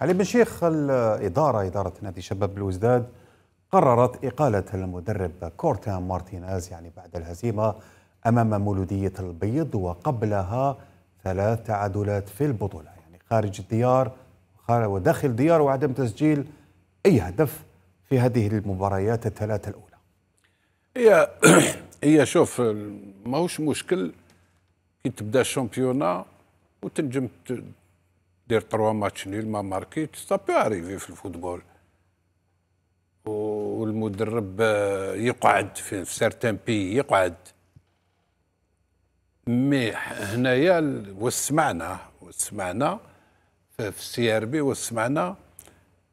علي بن شيخ الإدارة إدارة نادي شباب بلوزداد قررت إقالة المدرب كورتا مارتينيز يعني بعد الهزيمة أمام مولودية البيض وقبلها ثلاث تعادلات في البطولة يعني خارج الديار وداخل الديار وعدم تسجيل أي هدف في هذه المباريات الثلاثة الأولى هي هي شوف ماهوش مشكل كي تبدا الشامبيونا وتنجم دير تروا ماتش نيل ما ماركيت سا بي اريفي في الفوتبول والمدرب آه، يقعد في سارتان بي يقعد مي هنايا وسمعنا وسمعنا في السي ار بي وسمعنا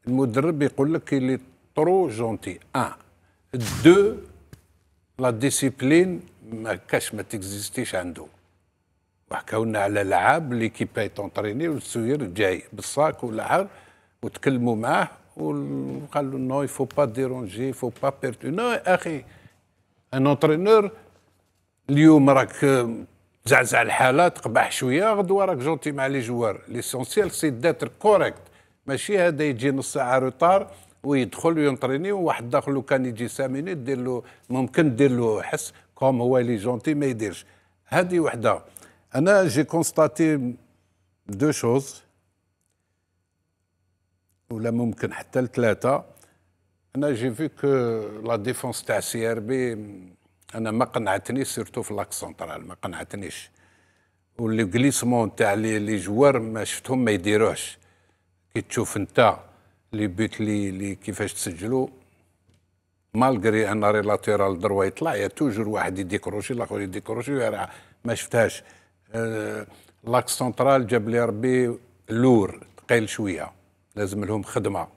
المدرب يقول لك اللي طرو جونتي ان دو لا ديسيبلين ما كاش ما تكزيستيش عنده وحكاونا لنا على العاب اللي كي باي تونتريني والسوير جاي بالصاك والعار وتكلموا معاه وقال له نو يفو با ديرونجي يفو با بيرتو نو اخي ان اونترينور اليوم راك زعزع الحاله تقبح شويه غدوه راك جونتي مع لي جوار ليسونسيال سي داتر كوريكت ماشي هذا يجي نص ساعه روتار ويدخل وينطريني وواحد داخل كان يجي ساميني دير له ممكن دير له حس كوم هو لي جونتي ما يديرش هذه وحده أنا جي كونستاتي دو شوز ولا ممكن حتى لثلاثة أنا جي في كو لا ديفونس تاع سي ار بي أنا ما قنعتني سيرتو في لاك سنترال ما قنعتنيش واللي غليسمون تاع لي جوار ما شفتهم ما يديروهش كي تشوف انت لي بيت لي لي كيفاش تسجلوا مالغري ان ريلاتيرال دروا يطلع يا توجور واحد يديكروشي الاخر يديكروشي ما شفتهاش آه، لاك سنترال جاب لي ربي لور ثقيل شويه لازم لهم خدمه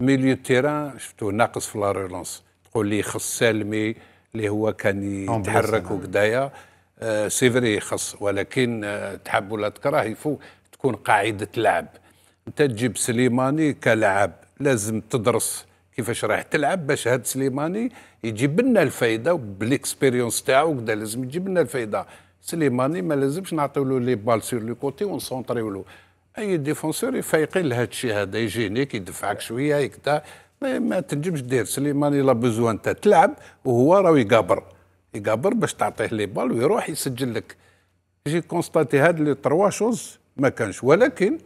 ميليو تيران شفتو ناقص في لا ريلونس تقول لي خص سالمي اللي هو كان يتحرك وكدايا آه، سي فري خص ولكن آه، تحب ولا تكره يفو تكون قاعده لعب انت تجيب سليماني كلاعب لازم تدرس كيفاش راح تلعب باش هاد سليماني يجيب لنا الفايده بالاكسبيريونس تاعو كدا لازم يجيب لنا الفايده سليماني ما لازمش نعطيو له لي بال سور لو كوتي ونسونطريو له اي ديفونسور يفيقين لهذا الشيء هذا يجينيك يدفعك شويه هكذا ما تنجمش دير سليماني لا بوزوان انت تلعب وهو راه يقابر يقابر باش تعطيه لي بال ويروح يسجل لك جي كونستاتي هاد لي تروا شوز ما كانش ولكن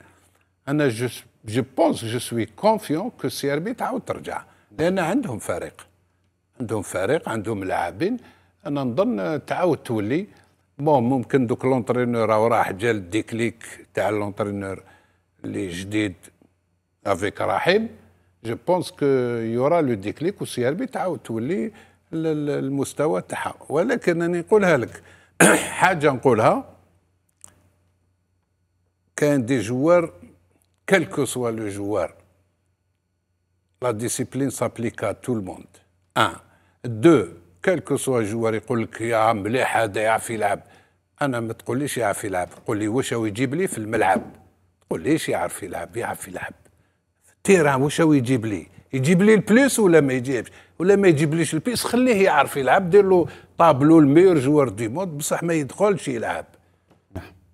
انا جو جو بونس جو سوي كونفيون كو سي ار بي تعاود ترجع لان عندهم فريق عندهم فريق عندهم لاعبين انا نظن تعاود تولي بون ممكن دوك لونترينور راه راح جا الديكليك تاع لونترينور اللي جديد افيك رحيم جو بونس كو يورا لو ديكليك وسي ار بي تعاود تولي المستوى تاعها ولكن انا نقولها لك حاجه نقولها كان دي جوار كالكو سوا لو جوار لا ديسيبلين سابليكا تو الموند ان دو كالكو سوا جوار يقول لك يا عم مليح هذا يعرف يلعب انا ما تقوليش يعرف يلعب قول لي واش يجيب لي في الملعب تقول ليش يعرف يلعب يعرف يلعب في التيران واش يجيب لي يجيب لي البليس ولا ما يجيبش ولا ما يجيبليش البيس خليه يعرف يلعب دير له طابلو المير جوار دي مود بصح ما يدخلش يلعب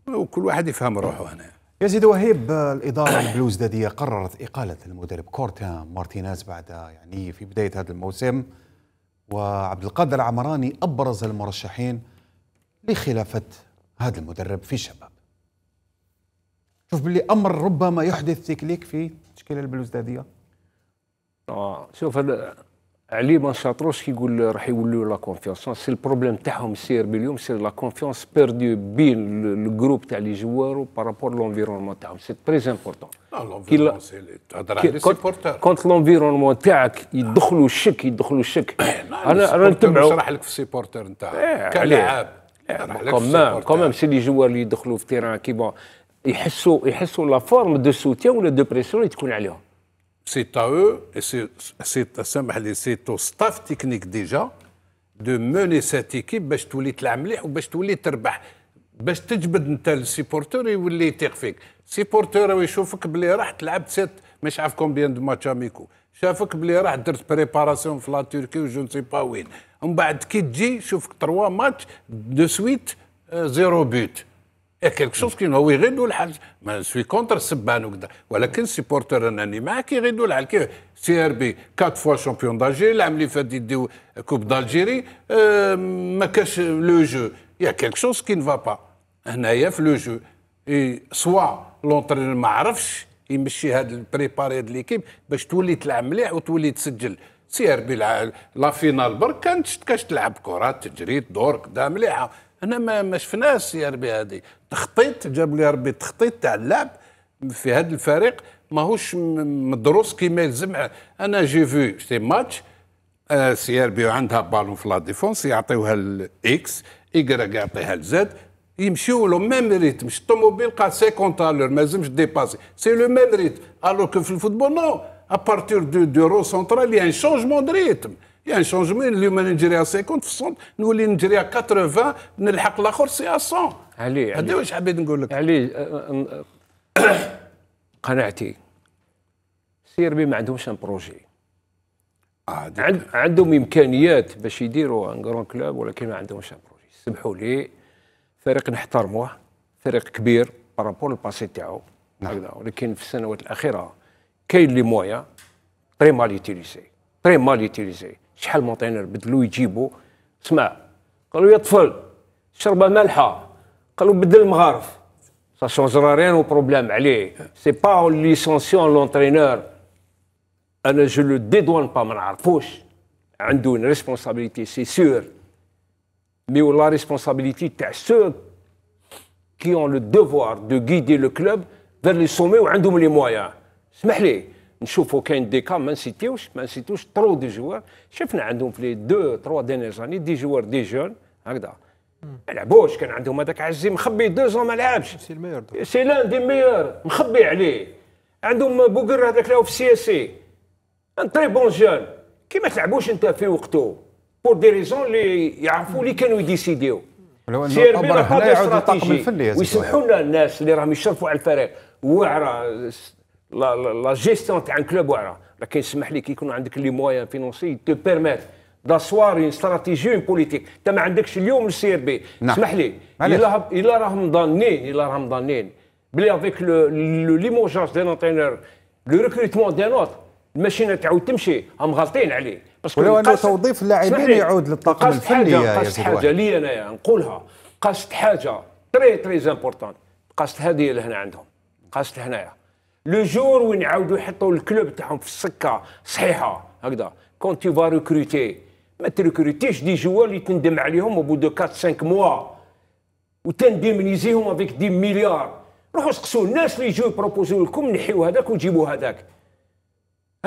وكل واحد يفهم روحه هنا يا سيدي وهيب الاداره البلوزداديه قررت اقاله المدرب كورتا مارتينيز بعد يعني في بدايه هذا الموسم وعبد القادر العمراني أبرز المرشحين لخلافة هذا المدرب في الشباب شوف باللي أمر ربما يحدث تكليك في تشكيلة البلوزدادية آه شوف Allez, mais qui ils leur la confiance. C'est le problème C'est la confiance perdue. le groupe des joueurs par rapport à l'environnement c'est très important. Ah, l'environnement c'est supporters. Quand l'environnement eh, Les les joueurs qui ils ils la forme de soutien ou la pression. c'est à eux, et c'est c'est au staff technique déjà, de mener cette équipe باش تولي تلعب مليح وباش تولي تربح باش تجبد انت السيبورتور يولي يطيق فيك سيبورتور يشوفك بلي راح تلعب سيت مش عارف كومبيان دو ماتش اميكو شافك بلي راح درت بريباراسيون في لا تركي وجو نسي با وين ومن بعد كي تجي شوفك تروا ماتش دو سويت زيرو بوت كيلك شوز كي quelque هو يغيدوا الحل ما سوي كونتر سبان وكذا ولكن سيبورتر انني معك يغيدوا الحل كي سي ار بي 4 فوا شامبيون دالجيري العام اللي فات يديو كوب دالجيري ما كاش لو جو يا كيلك شوز كي نفا با هنايا في لو جو سوا لونترينر ما عرفش يمشي هاد البريباري هاد ليكيب باش تولي تلعب مليح وتولي تسجل سي ار بي لا فينال برك كانت كاش تلعب كرات تجري دور كذا مليحه هنا ما شفناش سي ار بي هذه التخطيط جاب لي ربي التخطيط تاع اللعب في هذا الفريق ماهوش مدروس كيما يلزم انا جي فو سي ماتش آه سي ار بي عندها بالون في لا ديفونس يعطيوها الاكس ايكراك يعطيها الزاد يمشيو لو ميم ريتم الطوموبيل قال 50 الور ما لازمش ديباسي سي لو ميم ريتم الوغ في الفوتبول نو ابارتور دو دو رو سونترال يا ان شونجمون دو ريتم يعني شونجمون اليوم انا 50 في نولي نجري 80 نلحق الاخر سي 100 علي هذا واش حبيت نقول لك علي قناعتي سي بي ما عندهمش ان بروجي آه عند عندهم امكانيات باش يديروا ان كرون كلوب ولكن ما عندهمش ان بروجي سمحوا لي فريق نحترموه فريق كبير بارابور الباسي تاعو هكذا ولكن في السنوات الاخيره كاين لي مويا تري مال يوتيليزي تري مال يوتيليزي شحال مونطينير بدلو يجيبو سمع قالوا يا طفل شربه مالحه قالوا بدل المغارف سا شونجرا ريان و بروبليم عليه سي با اون ليسونسيون لونترينور انا جو لو ديدوان با ما نعرفوش عنده اون ريسبونسابيليتي سي سور مي ولا ريسبونسابيليتي تاع سو كي اون لو ديفوار دو غيدي لو كلوب فير لي سومي وعندهم لي موايان اسمح لي نشوفوا كاين دي كا ما نسيتيوش ما نسيتوش ترو دي جوار شفنا عندهم في لي دو تروا ديني زاني دي جوار دي جون هكذا ما لعبوش كان عندهم هذاك عزي مخبي دو زون ما لعبش سي الميور سي لان دي ميور مخبي عليه عندهم بوغر هذاك راهو في السياسي ان تري بون جون كي ما تلعبوش انت في وقته بور دي ريزون اللي يعرفوا اللي كانوا يديسيديو سي ار بي راه يعود ويسمحوا لنا الناس اللي راهم يشرفوا على الفريق واعره لا لا جيستيون تاع ان كلوب واعره لكن لي كي يكون عندك لي موايان فينونسي تو بيرميت داسوار اون استراتيجي اون بوليتيك انت ما عندكش اليوم السي ار بي اسمح لي الا الا راهم ضانين الا راهم ضانين بلي افيك لو ليموجاج دي لونترينور لو ريكروتمون دي نوت الماشينه تعاود تمشي هم غالطين عليه باسكو ولو انه توظيف اللاعبين يعود للطاقم الفني يا حاجه لي انايا نقولها قصد حاجه تري تري امبورتون قصد هذه اللي هنا عندهم قصد هنايا لو جور وين يعاودوا يحطوا الكلوب تاعهم في السكه صحيحه هكذا كون تي فا ريكروتي ما تريكروتيش دي جوار اللي تندم عليهم او دو 4 5 موا وتنديمنيزيهم افيك دي مليار روحوا سقسوا الناس اللي يجوا يبروبوزيو لكم نحيو هذاك ونجيبوا هذاك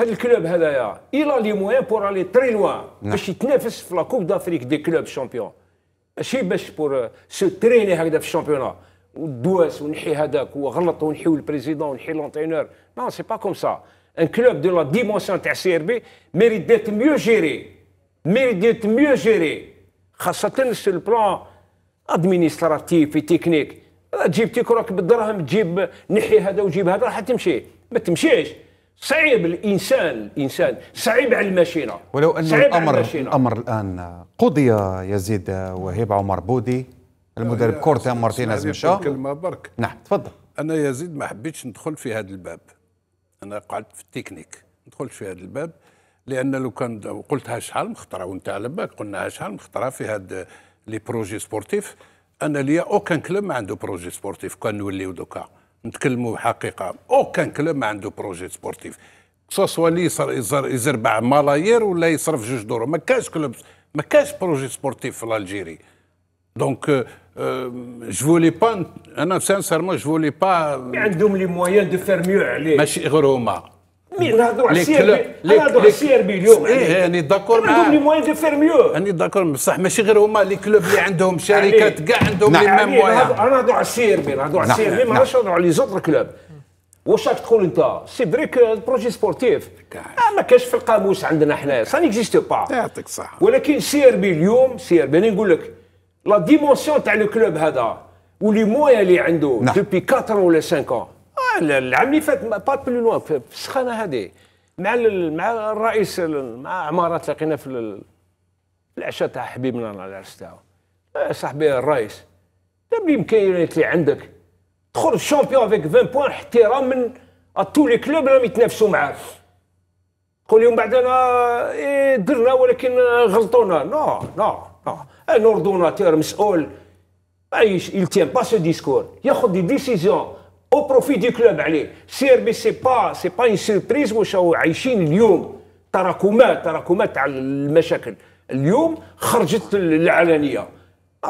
هذا الكلوب هذايا الى لي موان بور الي تري لوان باش يتنافس في لا كوب دافريك دي كلوب شامبيون ماشي باش بور سو تريني هكذا في الشامبيونات والدواس ونحي هذاك هو غلط ونحيو البريزيدون ونحيو لونتينور نو سي با كوم سا ان كلوب دو لا ديمونسيون تاع سي ار بي ميريت ديت ميو جيري ميريت ديت ميو جيري خاصة سو البلان ادمينستراتيف تكنيك تجيب تكرك بالدرهم تجيب نحي هذا وجيب هذا راح تمشي ما تمشيش صعيب الانسان الانسان صعيب على الماشينه ولو ان الامر الامر الان قضي يزيد وهيب عمر بودي المدرب كورتا مارتينيز مشى كلمه برك نعم تفضل انا يزيد ما حبيتش ندخل في هذا الباب انا قعدت في التكنيك ما ندخلش في هذا الباب لان لو كان قلتها شحال من خطره وانت على بالك قلنا شحال من خطره في هذا لي بروجي سبورتيف انا ليا اوكان كلوب ما عنده بروجي سبورتيف كان نوليو دوكا نتكلموا حقيقه اوكان كلوب ما عنده بروجي سبورتيف سوا لي يزربع ملايير ولا يصرف جوج دور ما كاش كلوب ما كاش بروجي سبورتيف في الجيري دونك جو فولي با انا سانسيرمون جو فولي با عندهم لي موان دو فير ميو عليه ماشي غير هما مي نهضروا على السي ار بي نهضروا على السي ار بي اليوم ايه راني داكور معاهم لي موان دو فير ميو راني داكور بصح ماشي غير هما لي كلوب اللي عندهم شركات كاع عندهم لي ميم موان انا نهضروا على السي ار بي نهضروا على السي ار بي ما نهضرش نهضروا على لي زوطر كلوب واش راك تقول انت سي فري البروجي سبورتيف ما كاش في القاموس عندنا حنايا سا نيكزيست با يعطيك الصحه ولكن سي ار بي اليوم سي ار بي انا نقول لك لا ديمونسيون تاع لو كلوب هذا ولي مويا اللي عنده دوبي 4 ولا 5 العام اللي فات با بلو لوان في السخانه هذه مع مع الرئيس مع عمارات تلاقينا في العشاء تاع حبيبنا العرس تاعو صاحبي الرئيس تبي الامكانيات اللي عندك تخرج شامبيون افيك 20 بوان احترام من تو لي كلوب راهم يتنافسوا معاك قول لهم بعد انا درنا ولكن غلطونا نو نو نو ان اوردوناتور مسؤول ما يلتيان با سو ديسكور ياخذ دي ديسيزيون او بروفي دي كلوب عليه سي ار بي سي با سي با اون سيربريز واش عايشين اليوم تراكمات تراكمات تاع المشاكل اليوم خرجت العلنيه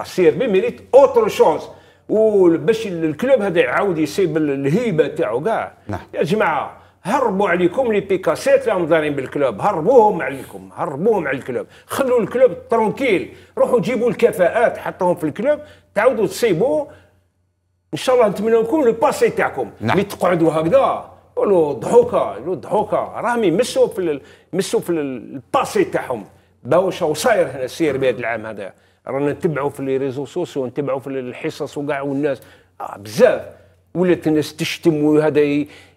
سي ار بي ميريت اوتر شوز وباش الكلوب هذا يعاود يسيب الهيبه تاعو كاع يا جماعه هربوا عليكم لي بيكاسيت اللي راهم دارين بالكلوب هربوهم عليكم هربوهم على الكلوب خلوا الكلوب ترونكيل روحوا جيبوا الكفاءات حطوهم في الكلوب تعاودوا تصيبوا ان شاء الله نتمنى لكم لو باسي تاعكم ملي نعم. تقعدوا هكذا ولو ضحوكه لو ضحوكه راهم يمسوا في يمسوا في الباسي تاعهم شو صاير هنا سير بهذا العام هذا رانا نتبعوا في لي ريزو سوسيو نتبعوا في الحصص وكاع والناس آه بزاف ولات الناس تشتم وهذا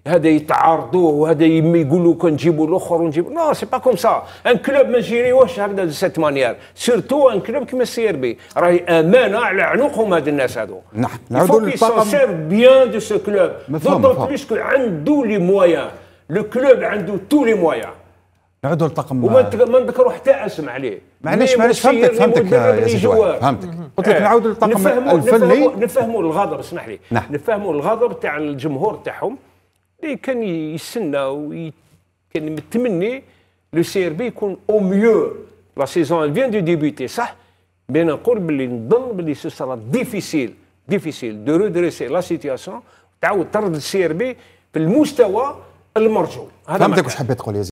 هذا يتعارضوه وهذا يقولوا كنجيبوا الاخر ونجيب نو سي با كوم سا ان كلوب ما نجيريوهش هكذا دو سيت مانيير سيرتو ان كلوب كيما السي ار بي راهي امانه على عنقهم هاد الناس هادو نعم نعودوا للطاقم سير بيان دو سو كلوب دوطون بليس كو عنده لي مويان لو كلوب عنده تو لي مويان نعود للطاقم وما نذكروا حتى اسم عليه معليش معليش فهمتك فهمتك يا سي فهمتك قلت لك آه. نعاودوا للطاقم الفني نفهموا الغضب اسمح لي نعم. نفهموا الغضب تاع الجمهور تاعهم اللي كان يستنى كان متمني لو سي ار بي يكون او ميو لا سيزون فيان دو ديبيتي صح مي نقول باللي نظن باللي سو سرا ديفيسيل ديفيسيل دو ريدريسي لا سيتياسيون تعاود ترد السي ار بي في المستوى المرجو هذا فهمتك واش حبيت تقول يا